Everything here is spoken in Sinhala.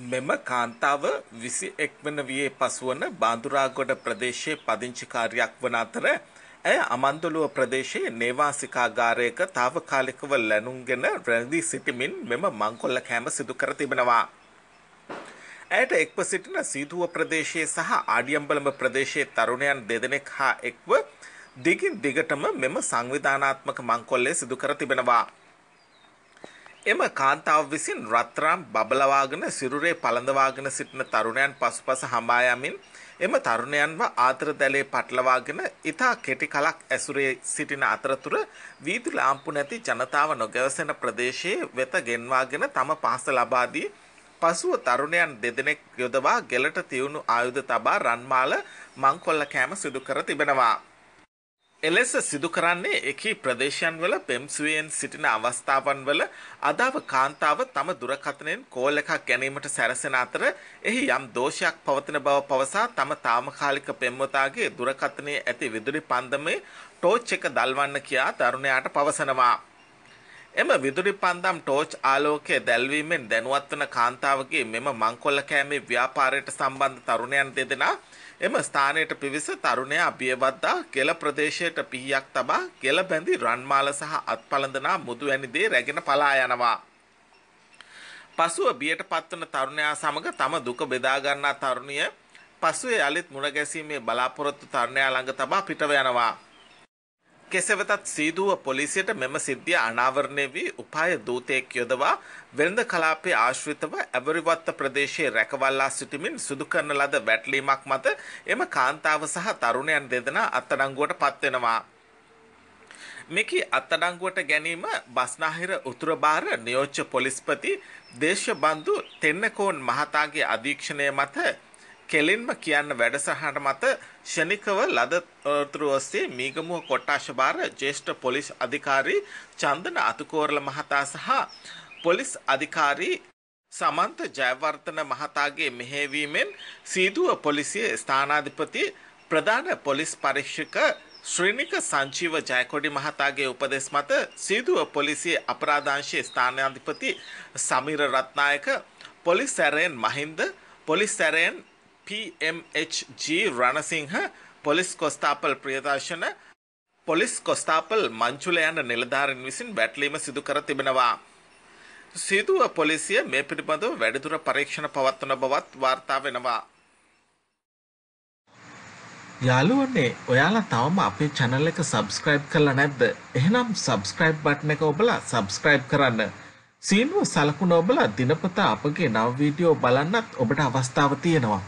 මෙම කාන්තාව 21 වන වියේ පසුවන බාඳුරාගොඩ ප්‍රදේශයේ පදිංචිකාරියක් වන අතර ඇය අමන්දලුව ප්‍රදේශයේ නේවාසිකාගාරයක తాවකාලිකව ලැබුම්ගෙන රැඳී සිටමින් මෙම මංකොල්ල කැම සිදු කර තිබෙනවා. ඇයට එක්ව සිටින සීතුව ප්‍රදේශයේ සහ ආඩියම්බලම ප්‍රදේශයේ තරුණයන් දෙදෙනෙක් හා එක්ව දිගින් දිගටම මෙම සංවිධානාත්මක මංකොල්ලය සිදු කර තිබෙනවා. එම කාන්තාව විසින් රත්රම් බබලවාගෙන සිරුරේ පළඳවාගෙන සිටින තරුණයන් පසුපස හඹා යමින් එම තරුණයන්ව ආතර දැලේ පටලවාගෙන ඉතා කෙටි කලක් ඇසුරේ සිටින අතරතුර වීදි ලාම්පු නැති ජනතාව නොගැවසෙන ප්‍රදේශයේ වෙත ගෙන්වාගෙන තම පහස ලබා දී පසුව තරුණයන් දෙදෙනෙක් යොදවා ගෙලට තියුණු ආයුධ තබා රන්මාල මංකොල්ල කෑම සිදු කර තිබෙනවා. එලෙස සිදු කරන්නේ එකී ප්‍රදේශයන් වල පෙම්සුවෙන් සිටින අවස්ථාවන් වල අදාව කාන්තාව තම දුරකථනයෙන් කෝල් එකක් ගැනීමට සැරසෙන අතර එහි යම් දෝෂයක් පවතින බව පවසා තම තාමකාලික පෙම්වතාගේ දුරකථනයේ ඇති විදුලි පන්දමේ ටෝච් එක දල්වන්න කියා තරුණයාට පවසනවා. එම විදුලි පන්දම් ටෝච් ආලෝකය දැල්වීමෙන් දැනුවත් වන කාන්තාවගේ මෙම මංකොල්ල කෑමේ ව්‍යාපාරයට සම්බන්ධ තරුණයන් දෙදෙනා එම ස්ථානයට පිවිස තරුණයා බියවද්දා කෙල ප්‍රදේශයට පිහියක් තබා කෙල බැඳි රන්මාල සහ අත්පලඳනා මුදු වැනි දේ රැගෙන පලා යනවා. පසුව බියට පත්වන තරුණයා සමග තම දුක බෙදා ගන්නා තරුණිය පසුවේ යලිත් මුණ ගැසීමේ බලාපොරොත්තු තරුණයා ළඟ තබා පිටව යනවා. කෙසේ වෙතත් සීදුව පොලිසියට මෙම සිද්ධිය අනාවරණය වී උපාය දූතයෙක් යොදවා වෙළඳ කලාපයේ ආශ්‍රිතව ඇවරිවත්ත ප්‍රදේශයේ රැකවල්ලා සිටමින් සිදු කරන ලද වැටලීමක් මත එම කාන්තාව සහ තරුණයන් දෙදෙනා අත්අඩංගුවට පත්වෙනවා. මෙකි අත්අඩංගුවට ගැනීම බස්නාහිර උතුරබාර නියෝච්ච පොලිස්පති දේශබන්දු තෙන්නකෝන් මහතාගේ අධීක්ෂණය මත කෙලින්ම කියන්න වැඩසහට මත ෂණිකව ලද තොරතුරු ඔස්සේ මීගමුව කොට්ටාශභාර ජේෂ්ඨ පොලිස් අධිකාරී චන්දන අතුකෝරල මහතා සහ පොලිස් අධිකාරී සමන්ත ජයවර්තන මහතාගේ මෙහෙවීමෙන් සීදුව පොලිසිය ස්ථානාධිපති ප්‍රධාන පොලිස් පරීක්ෂක ශ්‍රීනික සංචීව ජයකොඩි මහතාගේ උපදෙස් මත සීදුව පොලිසිය අපරාධංශයේ ස්ථානාධිපති සමීර රත්නායක පොලිස් සැරයෙන් මහින්ද පොලිස් සැරයෙන් පMHG රණසිංහ පොලිස් කොස්ථාපල් ප්‍රියදර්ශන පොලිස් කොස්ථාපල් මංචුල යන නිලධාරින් විසින් වැටලීම සිදු කර තිබෙනවා. සීදුව පොලිසිය මේ පිළිබඳව වැඩිදුර පරීක්ෂණ පවත්වන බවත් වාර්තා වෙනවා. යාළුවනේ ඔයාලා තවම අපේ channel එක subscribe කරලා නැද්ද? එහෙනම් subscribe button එක ඔබලා subscribe කරන්න. සීනුව සලකුණ ඔබලා දිනපතා අපගේ නව වීඩියෝ බලන්නත් ඔබට අවස්ථාව තියෙනවා.